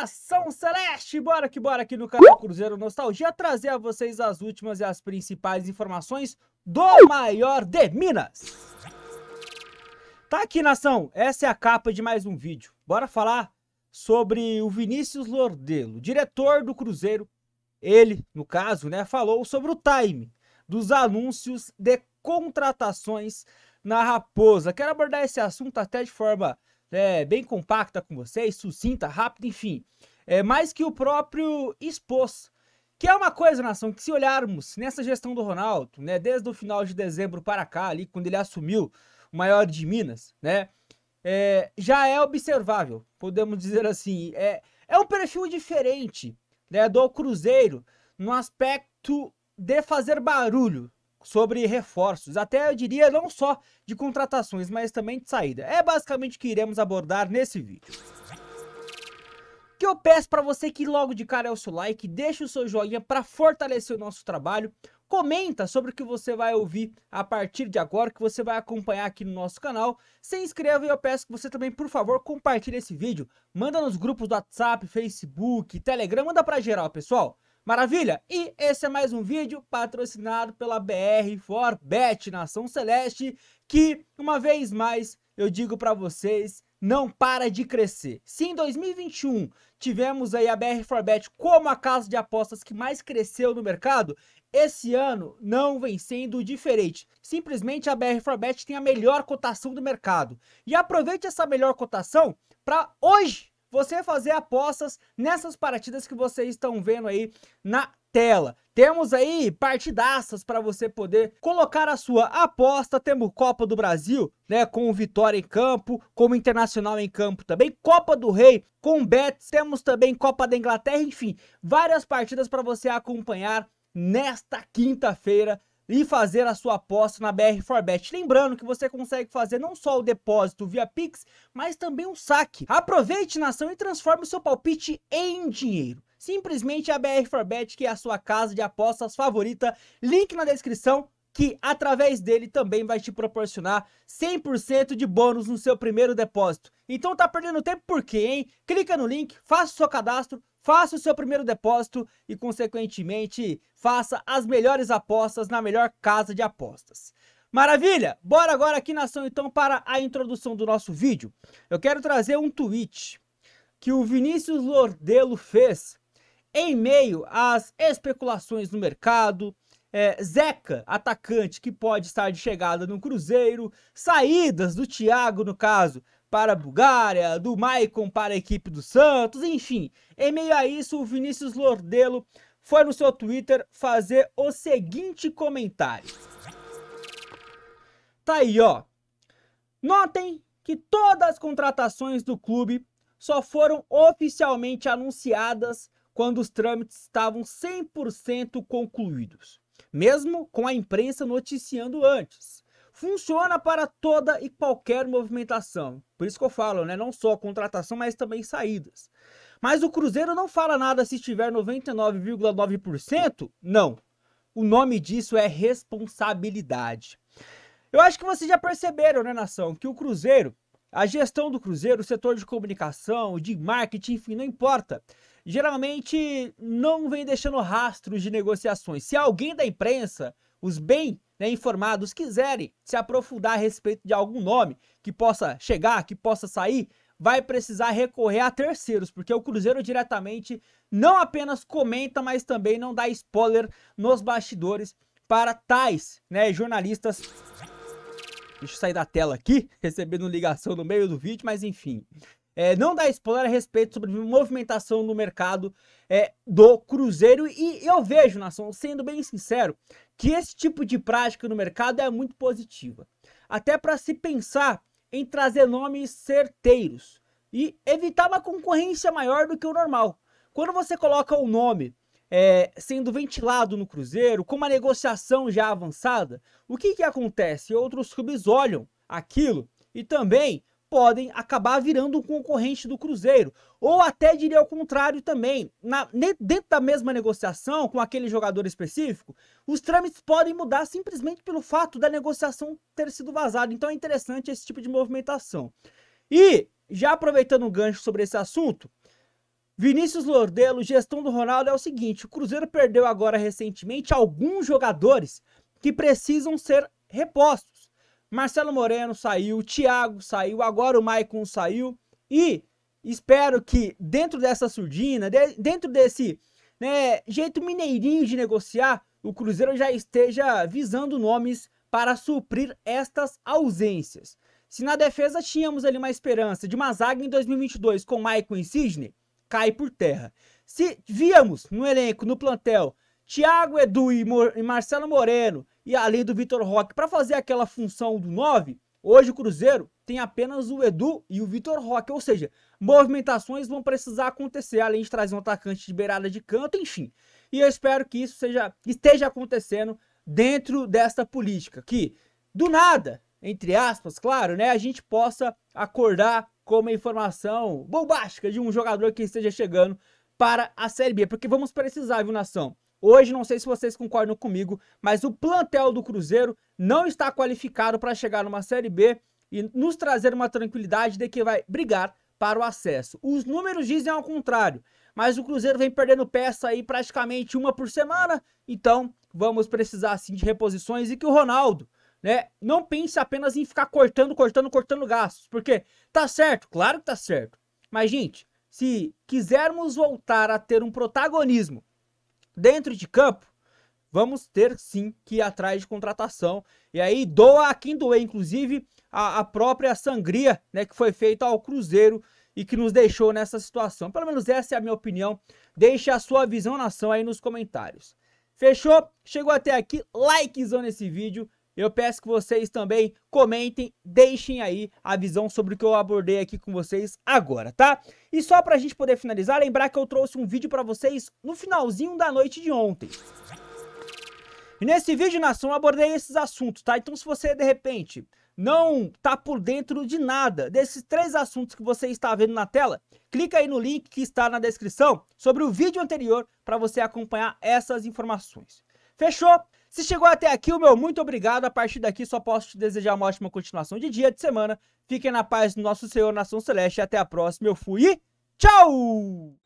nação celeste! Bora que bora aqui no canal Cruzeiro Nostalgia trazer a vocês as últimas e as principais informações do maior de Minas! Tá aqui, nação! Essa é a capa de mais um vídeo. Bora falar sobre o Vinícius Lordelo, diretor do Cruzeiro. Ele, no caso, né, falou sobre o time dos anúncios de contratações na Raposa. Quero abordar esse assunto até de forma é, bem compacta com vocês, sucinta, rápida, enfim. É, mais que o próprio expôs. Que é uma coisa, nação, que se olharmos nessa gestão do Ronaldo, né, desde o final de dezembro para cá, ali, quando ele assumiu o maior de Minas, né, é, já é observável, podemos dizer assim. É, é um perfil diferente né, do Cruzeiro no aspecto de fazer barulho, sobre reforços, até eu diria não só de contratações, mas também de saída. É basicamente o que iremos abordar nesse vídeo. Que eu peço para você que logo de cara é o seu like, deixe o seu joinha para fortalecer o nosso trabalho, comenta sobre o que você vai ouvir a partir de agora, que você vai acompanhar aqui no nosso canal, se inscreva e eu peço que você também, por favor, compartilhe esse vídeo, manda nos grupos do WhatsApp, Facebook, Telegram, manda para geral, pessoal. Maravilha? E esse é mais um vídeo patrocinado pela BR for Bet Nação Celeste, que uma vez mais eu digo para vocês, não para de crescer. Se em 2021 tivemos aí a BR for Bet como a casa de apostas que mais cresceu no mercado, esse ano não vem sendo diferente. Simplesmente a BR for Bet tem a melhor cotação do mercado. E aproveite essa melhor cotação para hoje você fazer apostas nessas partidas que vocês estão vendo aí na tela. Temos aí partidaças para você poder colocar a sua aposta. Temos Copa do Brasil, né, com o Vitória em campo, como Internacional em campo também. Copa do Rei com Betis, temos também Copa da Inglaterra, enfim, várias partidas para você acompanhar nesta quinta-feira e fazer a sua aposta na BR4Bet. Lembrando que você consegue fazer não só o depósito via Pix, mas também um saque. Aproveite, nação, e transforme o seu palpite em dinheiro. Simplesmente a BR4Bet, que é a sua casa de apostas favorita. Link na descrição que através dele também vai te proporcionar 100% de bônus no seu primeiro depósito. Então tá perdendo tempo por quê, hein? Clica no link, faça o seu cadastro, Faça o seu primeiro depósito e, consequentemente, faça as melhores apostas na melhor casa de apostas. Maravilha! Bora agora aqui na ação então para a introdução do nosso vídeo. Eu quero trazer um tweet que o Vinícius Lordelo fez em meio às especulações no mercado, é, Zeca, atacante que pode estar de chegada no Cruzeiro, saídas do Thiago, no caso, para a Bulgária, do Maicon para a equipe do Santos, enfim. Em meio a isso, o Vinícius Lordelo foi no seu Twitter fazer o seguinte comentário. Tá aí, ó. Notem que todas as contratações do clube só foram oficialmente anunciadas quando os trâmites estavam 100% concluídos, mesmo com a imprensa noticiando antes funciona para toda e qualquer movimentação. Por isso que eu falo, né? Não só contratação, mas também saídas. Mas o Cruzeiro não fala nada se tiver 99,9%? Não. O nome disso é responsabilidade. Eu acho que vocês já perceberam, né, nação, que o Cruzeiro, a gestão do Cruzeiro, o setor de comunicação, de marketing, enfim, não importa. Geralmente não vem deixando rastros de negociações. Se alguém da imprensa os bem né, informados quiserem se aprofundar a respeito de algum nome que possa chegar, que possa sair, vai precisar recorrer a terceiros, porque o Cruzeiro diretamente não apenas comenta, mas também não dá spoiler nos bastidores para tais né, jornalistas. Deixa eu sair da tela aqui, recebendo ligação no meio do vídeo, mas enfim. É, não dá spoiler a respeito sobre movimentação no mercado é, do Cruzeiro. E eu vejo, Nação, sendo bem sincero, que esse tipo de prática no mercado é muito positiva. Até para se pensar em trazer nomes certeiros e evitar uma concorrência maior do que o normal. Quando você coloca o um nome é, sendo ventilado no Cruzeiro, com uma negociação já avançada, o que, que acontece? Outros clubes olham aquilo e também podem acabar virando um concorrente do Cruzeiro. Ou até diria o contrário também. Na, dentro da mesma negociação, com aquele jogador específico, os trâmites podem mudar simplesmente pelo fato da negociação ter sido vazada. Então é interessante esse tipo de movimentação. E, já aproveitando o gancho sobre esse assunto, Vinícius Lordelo, gestão do Ronaldo, é o seguinte: o Cruzeiro perdeu agora recentemente alguns jogadores que precisam ser repostos. Marcelo Moreno saiu, Thiago saiu, agora o Maicon saiu e espero que dentro dessa surdina, de, dentro desse né, jeito mineirinho de negociar, o Cruzeiro já esteja visando nomes para suprir estas ausências. Se na defesa tínhamos ali uma esperança de uma zaga em 2022 com Maicon e Sidney, cai por terra. Se víamos no elenco, no plantel, Thiago Edu e, Mor e Marcelo Moreno e além do Vitor Roque para fazer aquela função do 9, hoje o Cruzeiro tem apenas o Edu e o Vitor Roque, ou seja, movimentações vão precisar acontecer, além de trazer um atacante de beirada de canto, enfim. E eu espero que isso seja, esteja acontecendo dentro desta política, que do nada, entre aspas, claro, né, a gente possa acordar com uma informação bombástica de um jogador que esteja chegando para a Série B, porque vamos precisar, viu, nação? Hoje, não sei se vocês concordam comigo, mas o plantel do Cruzeiro não está qualificado para chegar numa Série B e nos trazer uma tranquilidade de que vai brigar para o acesso. Os números dizem ao contrário, mas o Cruzeiro vem perdendo peça aí praticamente uma por semana, então vamos precisar sim de reposições e que o Ronaldo, né, não pense apenas em ficar cortando, cortando, cortando gastos, porque tá certo, claro que tá certo. Mas gente, se quisermos voltar a ter um protagonismo Dentro de campo, vamos ter sim que ir atrás de contratação. E aí doa a quem doer, inclusive a, a própria sangria né, que foi feita ao Cruzeiro e que nos deixou nessa situação. Pelo menos essa é a minha opinião. Deixe a sua visão na ação aí nos comentários. Fechou? Chegou até aqui, likezão nesse vídeo. Eu peço que vocês também comentem, deixem aí a visão sobre o que eu abordei aqui com vocês agora, tá? E só para a gente poder finalizar, lembrar que eu trouxe um vídeo para vocês no finalzinho da noite de ontem. E nesse vídeo, nação, eu abordei esses assuntos, tá? Então, se você, de repente, não tá por dentro de nada desses três assuntos que você está vendo na tela, clica aí no link que está na descrição sobre o vídeo anterior para você acompanhar essas informações. Fechou? Se chegou até aqui, o meu muito obrigado. A partir daqui, só posso te desejar uma ótima continuação de dia, de semana. Fiquem na paz do nosso Senhor, nação celeste. Até a próxima. Eu fui e tchau!